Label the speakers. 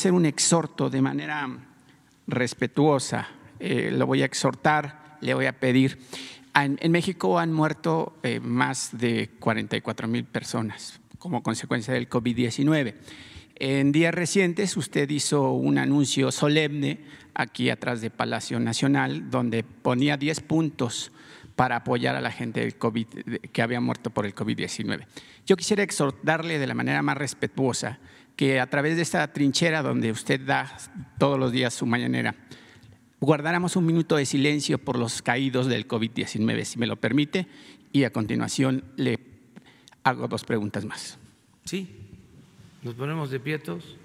Speaker 1: hacer un exhorto de manera respetuosa. Eh, lo voy a exhortar, le voy a pedir. En, México han muerto eh, más de 44 mil personas como consecuencia del COVID-19. En días recientes usted hizo un anuncio solemne aquí atrás de Palacio Nacional donde ponía 10 puntos para apoyar a la gente del COVID, que había muerto por el COVID-19. Yo quisiera exhortarle de la manera más respetuosa que a través de esta trinchera donde usted da todos los días su mañanera, guardáramos un minuto de silencio por los caídos del COVID-19, si me lo permite, y a continuación le hago dos preguntas más.
Speaker 2: Sí, nos ponemos de pie todos.